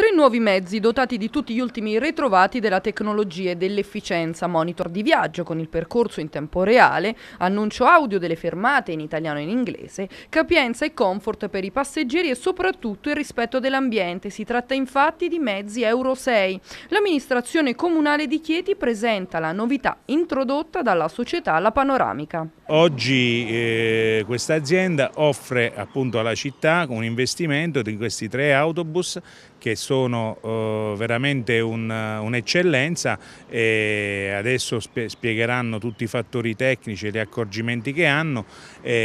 Tre nuovi mezzi dotati di tutti gli ultimi ritrovati della tecnologia e dell'efficienza, monitor di viaggio con il percorso in tempo reale, annuncio audio delle fermate in italiano e in inglese, capienza e comfort per i passeggeri e soprattutto il rispetto dell'ambiente. Si tratta infatti di mezzi Euro 6. L'amministrazione comunale di Chieti presenta la novità introdotta dalla società La Panoramica. Oggi eh, questa azienda offre appunto alla città un investimento di questi tre autobus che sono sono eh, veramente eh, un'eccellenza un e adesso spiegheranno tutti i fattori tecnici e gli accorgimenti che hanno.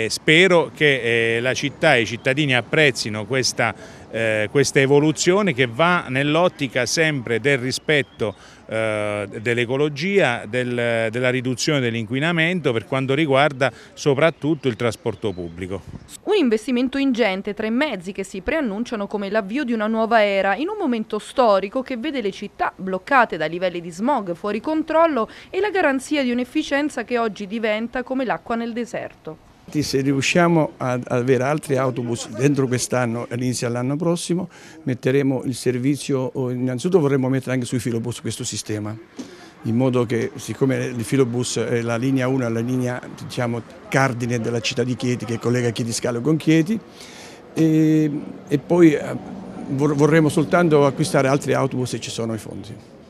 spero che eh, la città e i cittadini apprezzino questa eh, questa evoluzione che va nell'ottica sempre del rispetto eh, dell'ecologia, del, della riduzione dell'inquinamento per quanto riguarda soprattutto il trasporto pubblico. Un investimento ingente tra i mezzi che si preannunciano come l'avvio di una nuova era in un momento storico che vede le città bloccate da livelli di smog fuori controllo e la garanzia di un'efficienza che oggi diventa come l'acqua nel deserto infatti se riusciamo ad avere altri autobus dentro quest'anno e all'inizio dell'anno prossimo metteremo il servizio, innanzitutto vorremmo mettere anche sui filobus questo sistema in modo che siccome il filobus è la linea 1 è la linea diciamo, cardine della città di Chieti che collega Chieti Scalo con Chieti e, e poi eh, vorremmo soltanto acquistare altri autobus se ci sono i fondi.